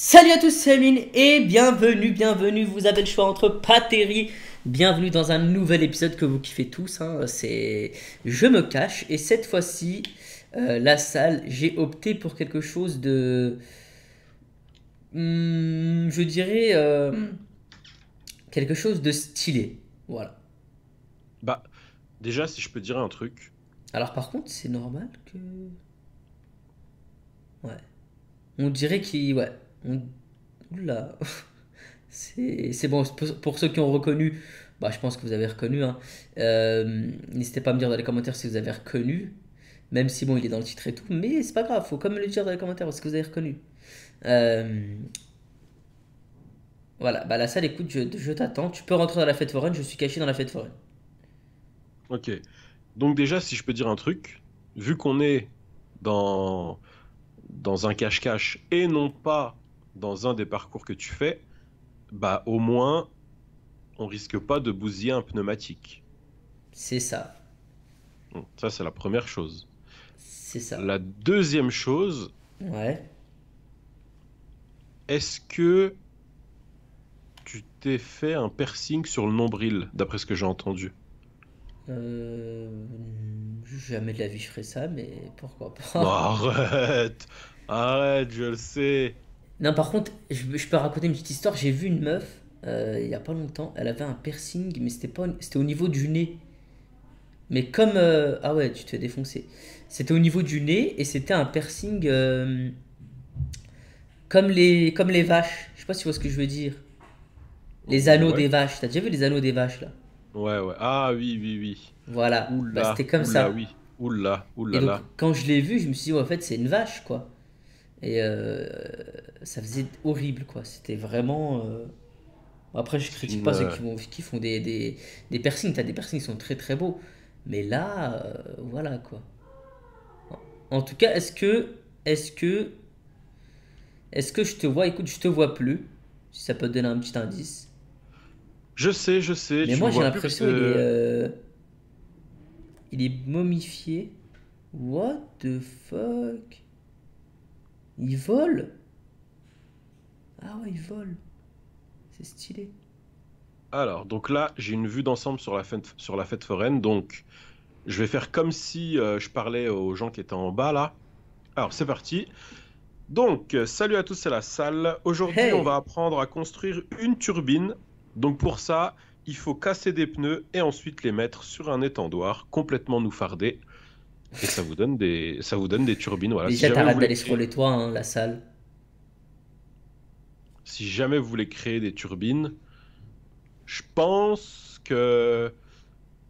Salut à tous, c'est Amine et bienvenue, bienvenue. Vous avez le choix entre Pateri, Bienvenue dans un nouvel épisode que vous kiffez tous. Hein. C'est Je me cache et cette fois-ci, euh, la salle, j'ai opté pour quelque chose de. Hmm, je dirais. Euh, quelque chose de stylé. Voilà. Bah, déjà, si je peux dire un truc. Alors, par contre, c'est normal que. Ouais. On dirait qu'il. Ouais. Oula C'est bon, pour ceux qui ont reconnu, bah, je pense que vous avez reconnu. Hein. Euh, n'hésitez pas à me dire dans les commentaires si vous avez reconnu. Même si bon, il est dans le titre et tout, mais c'est pas grave, faut quand même le dire dans les commentaires parce que vous avez reconnu. Euh, voilà, bah la salle, écoute, je, je t'attends. Tu peux rentrer dans la fête foraine, je suis caché dans la fête foraine. Ok. Donc déjà, si je peux dire un truc, vu qu'on est dans, dans un cache-cache et non pas dans un des parcours que tu fais, bah au moins on risque pas de bousiller un pneumatique. C'est ça. Ça c'est la première chose. C'est ça. La deuxième chose. Ouais. Est-ce que tu t'es fait un piercing sur le nombril, d'après ce que j'ai entendu euh, Jamais de la vie je ferais ça, mais pourquoi pas. arrête Arrête, je le sais non, par contre, je, peux raconter une petite histoire. J'ai vu une meuf euh, il n'y a pas longtemps. Elle avait un piercing, mais c'était pas, c'était au niveau du nez. Mais comme euh, ah ouais, tu te fais défoncer. C'était au niveau du nez et c'était un piercing euh, comme les comme les vaches. Je sais pas si tu vois ce que je veux dire. Les anneaux des vaches. T'as déjà vu les anneaux des vaches là Ouais ouais. Ah oui oui oui. Voilà. Bah, c'était comme oula, ça. Oui. Oula oula. Et quand je l'ai vu, je me suis dit en fait c'est une vache quoi. Et euh, ça faisait horrible, quoi. C'était vraiment. Euh, après, je critique pas ceux qui, font des, des, des piercings. T'as des piercings qui sont très très beaux. Mais là, euh, voilà quoi. En tout cas, est-ce que. Est-ce que. Est-ce que je te vois Écoute, je te vois plus. Si ça peut te donner un petit indice. Je sais, je sais. Mais moi, j'ai l'impression qu'il est. il est momifié. What the fuck il vole? Ah ouais, ils vole. C'est stylé. Alors, donc là, j'ai une vue d'ensemble sur, la fête, sur la fête foraine. Donc, je vais faire comme si euh, je parlais aux gens qui étaient en bas là. Alors, c'est parti. Donc, euh, salut à tous, c'est la salle. Aujourd'hui, on va apprendre à construire une turbine. Donc, pour ça, il faut casser des pneus et ensuite les mettre sur un étendoir complètement nous et ça vous donne des, ça vous donne des turbines. Voilà. Déjà, t'arrêtes d'aller sur les toits, la salle. Si jamais vous voulez créer des turbines, je pense que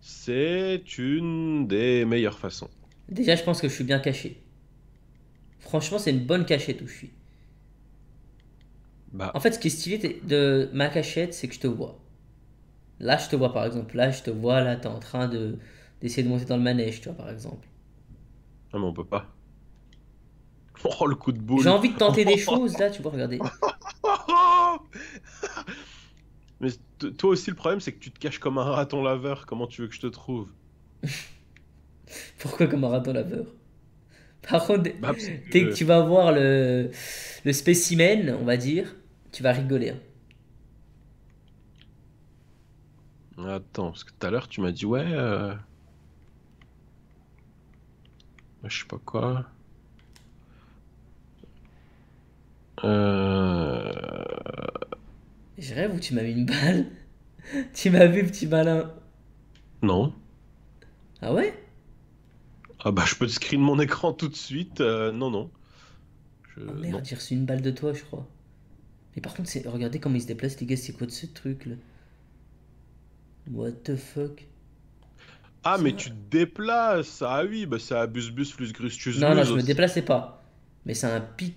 c'est une des meilleures façons. Déjà, je pense que je suis bien caché. Franchement, c'est une bonne cachette où je suis. Bah. En fait, ce qui est stylé de ma cachette, c'est que je te vois. Là, je te vois par exemple. Là, je te vois. Là, t'es en train de d'essayer de monter dans le manège, tu vois, par exemple. Non, ah, mais on peut pas. Oh, le coup de boule. J'ai envie de tenter des choses, là, tu vois, regardez. mais toi aussi, le problème, c'est que tu te caches comme un raton laveur. Comment tu veux que je te trouve Pourquoi comme un raton laveur Par contre, bah, dès que... tu vas voir le... spécimen, on va dire, tu vas rigoler. Hein. Attends, parce que tout à l'heure, tu m'as dit, ouais, euh, je sais pas quoi. Euh... Je rêve ou tu m'as mis une balle Tu m'as vu, petit malin Non. Ah ouais Ah bah je peux te screen mon écran tout de suite. Euh, non, non. Je... Ah merde, j'ai reçu une balle de toi, je crois. Mais par contre, regardez comment ils se déplacent, les gars, c'est quoi de ce truc là What the fuck ah, mais tu te déplaces Ah oui, bah c'est Abus Bus plus Grustus. Non, non, je me déplaçais pas. Mais c'est un pic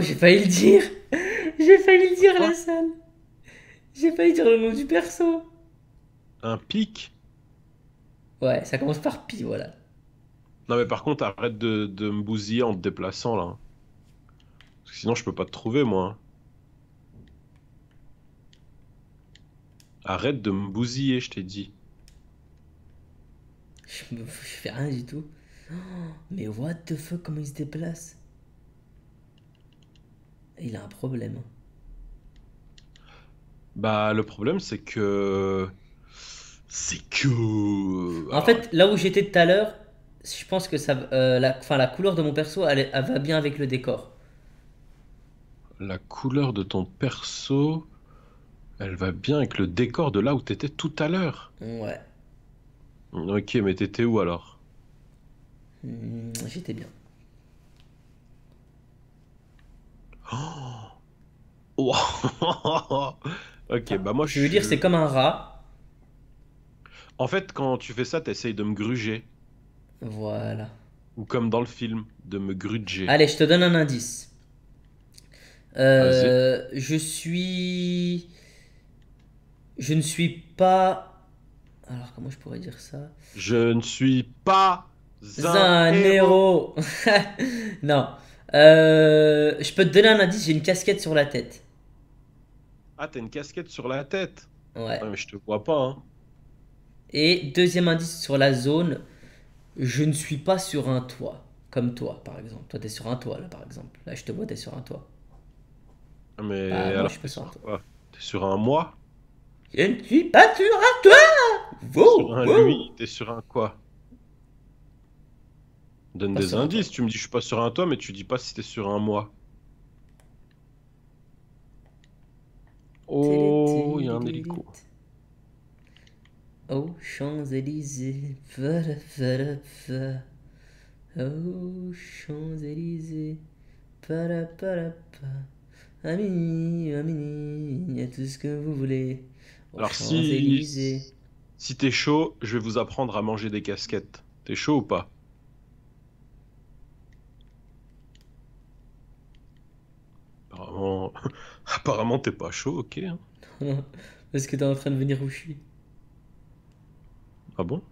j'ai failli le dire J'ai failli le dire, la salle J'ai failli dire le nom du perso Un pic Ouais, ça commence par pi, voilà. Non, mais par contre, arrête de, de me bousiller en te déplaçant là. sinon, je peux pas te trouver, moi. Hein. Arrête de me bousiller, je t'ai dit. Je, fais rien du tout. mais what the fuck, comment il se déplace Il a un problème. Hein. Bah, le problème, c'est que. C'est que. En ah. fait, là où j'étais tout à l'heure, je pense que ça, euh, la, enfin, la couleur de mon perso, elle, va bien avec le décor. La couleur de ton perso. Elle va bien avec le décor de là où t'étais tout à l'heure. Ouais. Ok, mais t'étais où alors hmm, J'étais bien. Oh ok, bah moi je. Je veux dire, c'est comme un rat. En fait, quand tu fais ça, t'essayes de me gruger. Voilà. Ou comme dans le film, de me gruger. Allez, je te donne un indice. Euh, je suis je ne suis pas. Alors, comment je pourrais dire ça Je ne suis pas un, héros. non. Euh, je peux te donner un indice, j'ai une casquette sur la tête. Ah, t'as une casquette sur la tête Ouais. Ah, mais je te vois pas. Hein. Et deuxième indice sur la zone, je ne suis pas sur un toit. Comme toi, par exemple. Toi, t'es sur un toit, là, par exemple. Là, je te vois, t'es sur un toit. Ah, mais bah, alors, je sur un toit. T'es sur un mois je ne suis pas sûr à toi Vous Sur un lui, t'es sur un quoi Donne des indices, tu me dis je suis pas sur un toi, mais tu dis pas si t'es sur un moi. Oh, il y a un hélico. Oh, Champs-Élysées, Oh, Champs-Élysées, para para il y a tout ce que vous voulez. Alors si, si t'es chaud, je vais vous apprendre à manger des casquettes. T'es chaud ou pas Apparemment, apparemment t'es pas chaud, ok. Est-ce hein. que t'es en train de venir où je suis Ah bon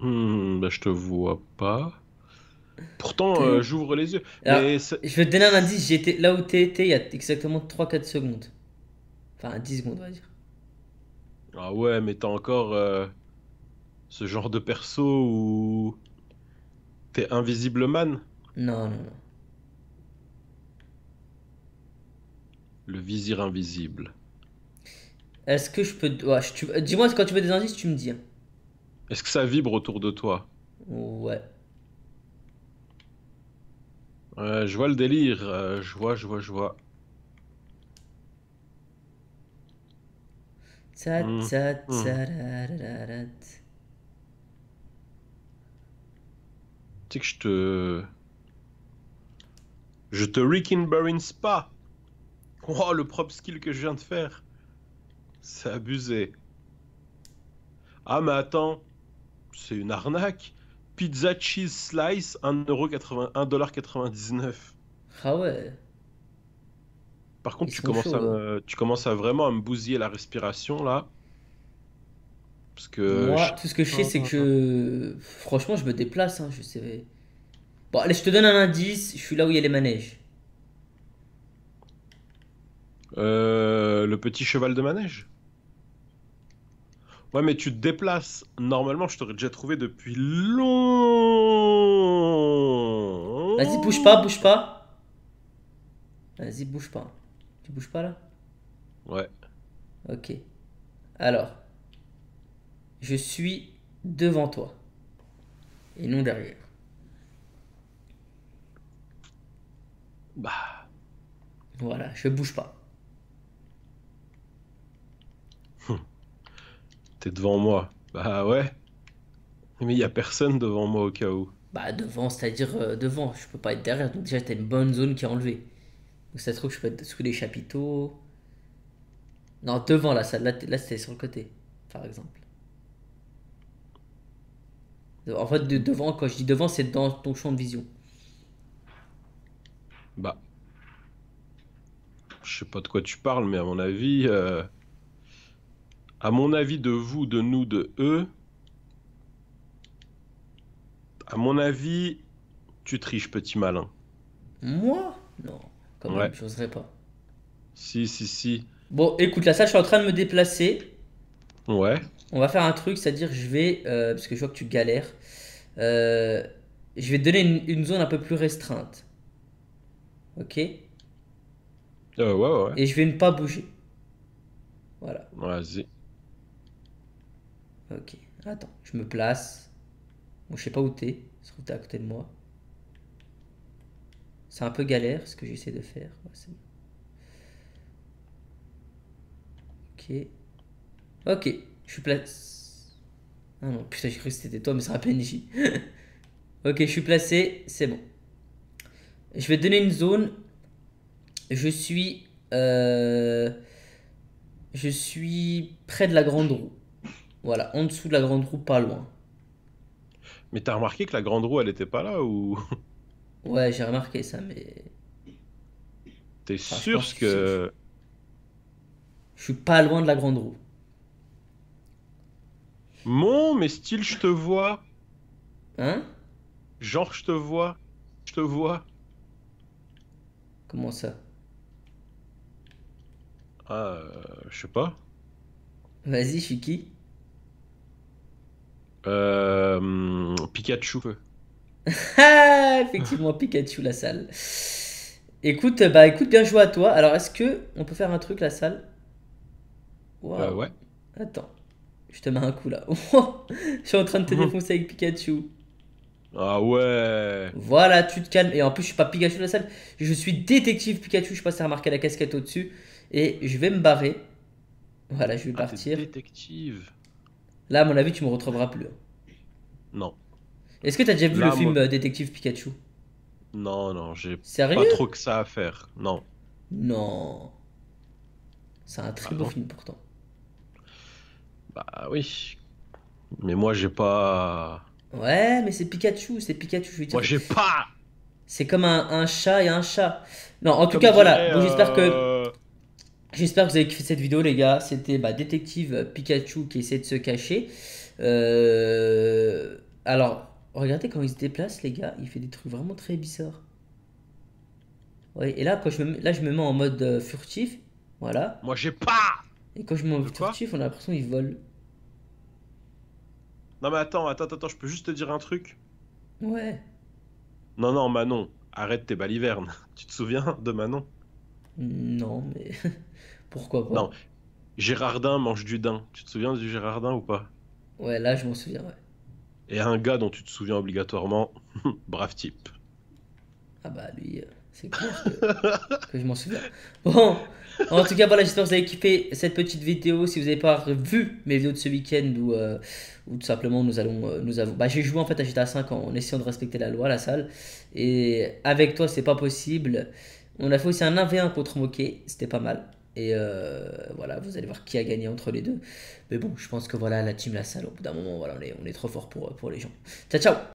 hmm, bah, Je te vois pas. Pourtant, euh, j'ouvre les yeux. je vais te donner un indice, j'étais là où t'étais il y a exactement 3-4 secondes. 10 secondes, on va dire. Ah ouais, mais t'as encore euh, ce genre de perso où t'es invisible man Non, non, Le vizir invisible. Est-ce que je peux... Ouais, tu... Euh, dis-moi, quand tu veux des indices, tu me dis. Hein. Est-ce que ça vibre autour de toi Ouais. je vois le délire, euh, je vois, je vois, je vois. Mm. Mm. Tu sais que je te. Je te Spa Oh, le propre skill que je viens de faire C'est abusé. Ah, mais attends, c'est une arnaque. Pizza cheese slice, 1,99$. Ah ouais par contre, hein. tu commences, à vraiment à me bousiller la respiration là. Parce que. Moi, tout ce que je sais, c'est que Franchement, je me déplace, hein, je sais. Bon, allez, je te donne un indice, je suis là où il y a les manèges. Euh, le petit cheval de manège Ouais, mais tu te déplaces. Normalement, je t'aurais déjà trouvé depuis long. Vas-y, bouge pas, bouge pas. Vas-y, bouge pas. Tu bouges pas là Ouais. Ok. Alors, je suis devant toi et non derrière. Bah. Voilà, je bouge pas. Hum. T'es devant moi. Bah ouais. Mais il y a personne devant moi au cas où. Bah devant, c'est-à-dire euh, devant. Je peux pas être derrière, donc déjà t'as une bonne zone qui est enlevée ça se trouve, je peux être sous les chapiteaux. Non, devant Là, c'est sur le côté, par exemple. En fait, de, devant, quand je dis devant, c'est dans ton champ de vision. Bah. Je sais pas de quoi tu parles, mais à mon avis. Euh, à mon avis, de vous, de nous, de eux. À mon avis, tu triches, petit malin. Moi Non. Je pas. Si, si, si. Bon, écoute, là, ça, je suis en train de me déplacer. Ouais. On va faire un truc, c'est-à-dire, je vais. Euh, parce que je vois que tu galères. Euh, je vais te donner une, zone un peu plus restreinte. Ok euh, ouais, ouais, Et je vais ne pas bouger. Voilà. Vas-y. Ok. Attends, je me place. Bon, je sais pas où t'es. Je trouve que t'es à côté de moi. C'est un peu galère ce que j'essaie de faire. Ok. Ok, je suis placé. Ah non, putain, j'ai cru que c'était toi, mais c'est un PNJ. ok, je suis placé, c'est bon. Je vais donner une zone. Je suis. Euh, je suis près de la grande roue. Voilà, en dessous de la grande roue, pas loin. Mais t'as remarqué que la grande roue, elle était pas là ou Ouais, j'ai remarqué ça, mais. T'es sûr que. Je suis pas loin de la grande roue. Mon, mais style, je te vois. Hein Genre, je te vois. Je te vois. Comment ça Ah, je sais pas. Vas-y, je suis qui Euh. Pikachu. Ah, effectivement, Pikachu, la salle. Écoute, bah écoute, bien joué à toi. Alors, est-ce que on peut faire un truc, la salle euh, Ouais. Attends, je te mets un coup là. je suis en train de te défoncer avec Pikachu. Ah ouais. Voilà, tu te calmes. Et en plus, je suis pas Pikachu, la salle. Je suis détective Pikachu. Je sais pas si la casquette au-dessus. Et je vais me barrer. Voilà, je vais ah, partir. Détective. Là, à mon avis, tu me retrouveras plus. Hein. Non. Est-ce que t'as déjà vu le film euh, Détective Pikachu Non, non, j'ai pas trop que ça à faire. Non. Non. C'est un très ah beau film pourtant. Bah oui. Mais moi j'ai pas. Ouais, mais c'est Pikachu, c'est Pikachu. Je dire. Moi j'ai pas. C'est comme un, chat et un chat. Non, en tout cas voilà. j'espère que euh, j'espère que vous avez kiffé cette vidéo les gars. C'était bah, détective Pikachu qui essaie de se cacher. Euh, alors Regardez quand il se déplace, les gars, il fait des trucs vraiment très bizarres. Ouais, et là, quand je me, là, je me mets en mode euh, furtif. Voilà. Moi, j'ai pas Et quand je me mets en mode furtif, on a l'impression qu'il vole. Non, mais attends, attends, attends, je peux juste te dire un truc Ouais. Non, non, Manon, arrête tes balivernes. Tu te souviens de Manon Non, mais pourquoi pas Non, Gérardin mange du daim. Tu te souviens du Gérardin ou pas Ouais, là, je m'en souviens, ouais et un gars dont tu te souviens obligatoirement, brave type. Ah bah lui, euh, c'est clair que, je m'en souviens. Bon, en tout cas, voilà, j'espère que vous avez kiffé cette petite vidéo. Si vous n'avez pas vu mes vidéos de ce week-end où, euh, tout simplement nous allons, euh, nous avons, bah, j'ai joué en fait à GTA 5 en, en, essayant de respecter la loi, la salle. Et avec toi, c'est pas possible. On a fait aussi un 1v1 contre Moquet, c'était pas mal. Et euh, voilà, vous allez voir qui a gagné entre les deux. Mais bon, je pense que voilà, la team La Salle, au bout d'un moment, voilà, on est, trop fort pour, pour les gens. Ciao, ciao